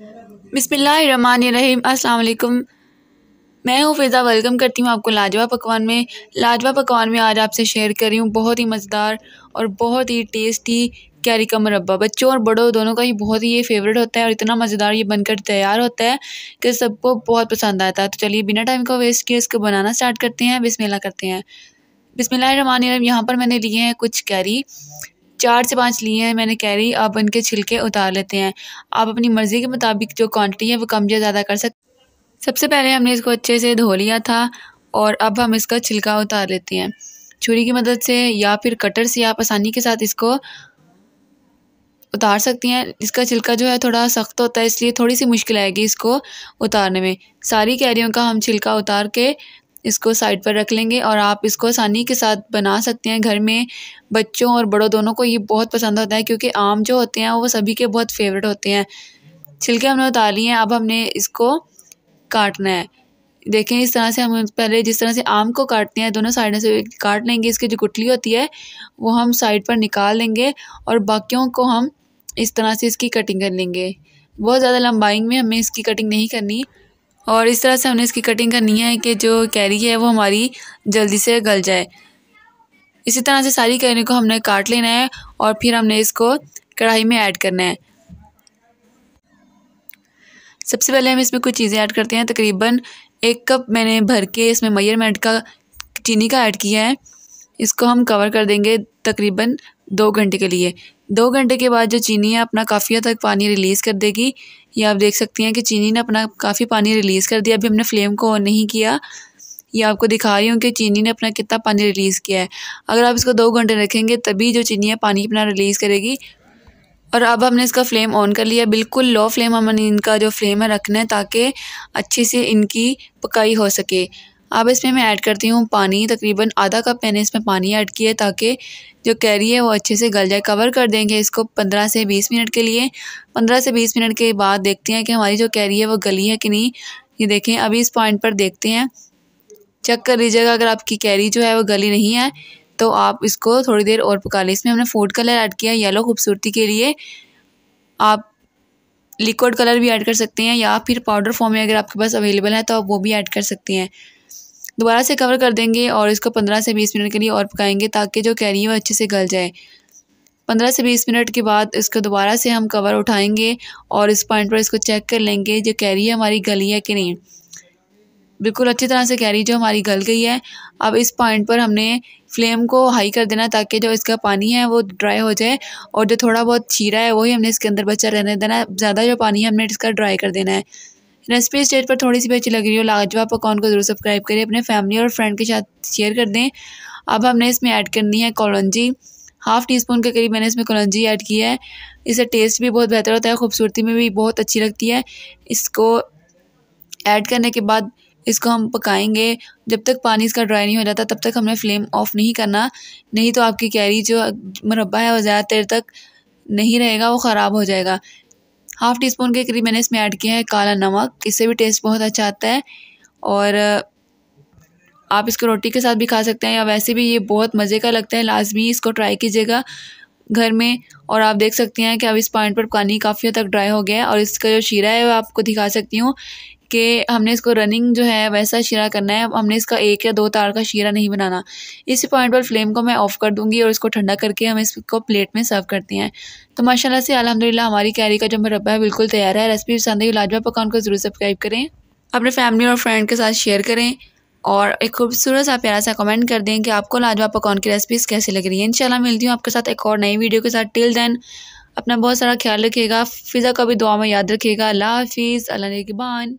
बिसमीम अल्लाम मैं हूँ फिज़ा वेलकम करती हूँ आपको लाजवा पकवान में लाजवा पकवान में आज आपसे शेयर कर रही हूँ बहुत ही मज़ेदार और बहुत ही टेस्टी कैरी का मुरबा बच्चों और बड़ों दोनों का ही बहुत ही ये फेवरेट होता है और इतना मज़ेदार ये बनकर तैयार होता है कि सबको बहुत पसंद आता है तो चलिए बिना टाइम को वेस्ट किए इसको बनाना स्टार्ट करते हैं बिसमिल्ला करते हैं बिसमिल्ल यहाँ पर मैंने लिए हैं कुछ कैरी चार से पाँच लिए हैं मैंने कैरी आप इनके छिलके उतार लेते हैं आप अपनी मर्ज़ी के मुताबिक जो क्वान्टिटी है वो कम या ज़्यादा कर सकते सबसे पहले हमने इसको अच्छे से धो लिया था और अब हम इसका छिलका उतार लेते हैं छुरी की मदद से या फिर कटर से आप आसानी के साथ इसको उतार सकती हैं इसका छिलका जो है थोड़ा सख्त होता है इसलिए थोड़ी सी मुश्किल आएगी इसको उतारने में सारी कैरियों का हम छिलका उतार के इसको साइड पर रख लेंगे और आप इसको आसानी के साथ बना सकते हैं घर में बच्चों और बड़ों दोनों को ये बहुत पसंद होता है क्योंकि आम जो होते हैं वो सभी के बहुत फेवरेट होते हैं छिलके हमने उतार लिए हैं अब हमने इसको काटना है देखें इस तरह से हम पहले जिस तरह से आम को काटते हैं दोनों साइड से काट लेंगे इसकी जो गुटली होती है वो हम साइड पर निकाल लेंगे और बाकियों को हम इस तरह से इसकी कटिंग कर लेंगे बहुत ज़्यादा लंबाई में हमें इसकी कटिंग नहीं करनी और इस तरह से हमने इसकी कटिंग करनी है कि जो कैरी है वो हमारी जल्दी से गल जाए इसी तरह से सारी कैरी को हमने काट लेना है और फिर हमने इसको कढ़ाई में ऐड करना है सबसे पहले हम इसमें कुछ चीज़ें ऐड करते हैं तकरीबन एक कप मैंने भर के इसमें मयरमेंट का चीनी का ऐड किया है इसको हम कवर कर देंगे तकरीबन दो घंटे के लिए दो घंटे के बाद जो चीनी है अपना काफ़ी हद तक पानी रिलीज़ कर देगी ये आप देख सकती हैं कि चीनी ने अपना काफ़ी पानी रिलीज़ कर दिया अभी हमने फ्लेम को ऑन नहीं किया ये आपको दिखा रही हूँ कि चीनी ने अपना कितना पानी रिलीज़ किया है अगर आप इसको दो घंटे रखेंगे तभी जो चीनी है पानी अपना रिलीज़ करेगी और अब हमने इसका फ्लेम ऑन कर लिया बिल्कुल लो फ्लेम हमने इनका जो फ्लेम है रखना है ताकि अच्छे से इनकी पकाई हो सके अब इसमें मैं ऐड करती हूँ पानी तकरीबन आधा कप मैंने इसमें पानी ऐड किया ताकि जो कैरी है वो अच्छे से गल जाए कवर कर देंगे इसको पंद्रह से बीस मिनट के लिए पंद्रह से बीस मिनट के बाद देखते हैं कि हमारी जो कैरी है वो गली है कि नहीं ये देखें अभी इस पॉइंट पर देखते हैं चेक कर लीजिएगा अगर आपकी कैरी जो है वो गली नहीं है तो आप इसको थोड़ी देर और पका लें इसमें हमने फूड कलर ऐड किया येलो खूबसूरती के लिए आप लिक्विड कलर भी ऐड कर सकते हैं या फिर पाउडर फॉर्म में अगर आपके पास अवेलेबल है तो आप वो भी ऐड कर सकते हैं दोबारा से कवर कर देंगे और इसको पंद्रह से बीस मिनट के लिए और पकाएंगे ताकि जो कैरी है वो अच्छे से गल जाए पंद्रह से बीस मिनट के बाद इसको दोबारा से हम कवर उठाएंगे और इस पॉइंट पर इसको चेक कर लेंगे जो कैरी है हमारी गली है कि नहीं बिल्कुल अच्छी तरह से कैरी जो हमारी गल गई है अब इस पॉइंट पर हमने फ्लेम को हाई कर देना ताकि जो इसका पानी है वो ड्राई हो जाए और जो थोड़ा बहुत छीरा है वही हमने इसके अंदर बचा रहने देना ज़्यादा जो पानी है हमने इसका ड्राई कर देना है रेसिपी स्टेज पर थोड़ी सी भी अच्छी लग रही हो लाजवाब पकौन को ज़रूर सब्सक्राइब करें अपने फैमिली और फ्रेंड के साथ शेयर कर दें अब हमने इसमें ऐड करनी है कॉलंजी हाफ़ टी स्पून के करीब मैंने इसमें कलंजी ऐड की है इससे टेस्ट भी बहुत बेहतर होता है खूबसूरती में भी बहुत अच्छी लगती है इसको ऐड करने के बाद इसको हम पकाएंगे जब तक पानी इसका ड्राई नहीं हो जाता तब तक हमने फ्लेम ऑफ नहीं करना नहीं तो आपकी कैरी जो मुरबा है वो ज़्यादा देर तक नहीं रहेगा वो ख़राब हो जाएगा हाफ़ टी स्पून के करीब मैंने इसमें ऐड किया है काला नमक इससे भी टेस्ट बहुत अच्छा आता है और आप इसको रोटी के साथ भी खा सकते हैं या वैसे भी ये बहुत मज़े का लगता है लाजमी इसको ट्राई कीजिएगा घर में और आप देख सकते हैं कि अब इस पॉइंट पर पानी काफ़ी हद तक ड्राई हो गया है और इसका जो शीरा है वह आपको दिखा सकती हूँ कि हमने इसको रनिंग जो है वैसा शीरा करना है हमने इसका एक या दो तार का शीरा नहीं बनाना इसी पॉइंट पर फ्लेम को मैं ऑफ़ कर दूँगी और इसको ठंडा करके हम इसको प्लेट में सर्व करते हैं तो माशाल्लाह से अलहमदिल्ला हमारी कैरी का जो मरबा है बिल्कुल तैयार है रेसिपी पसंद है तो लाजवा पकान को ज़रूर सब्सक्राइब करें अपने फैमिली और फ्रेंड के साथ शेयर करें और एक खूबसूरत सा प्यारा सा कमेंट कर दें कि आपको लाजवाब पकवान की रेसिपीज़ कैसे लग रही है इंशाल्लाह मिलती हूँ आपके साथ एक और नई वीडियो के साथ टिल देन अपना बहुत सारा ख्याल रखिएगा फ़िज़ा का भी दुआ में याद रखिएगा अल्लाह हाफिज़ अल्लाह के बान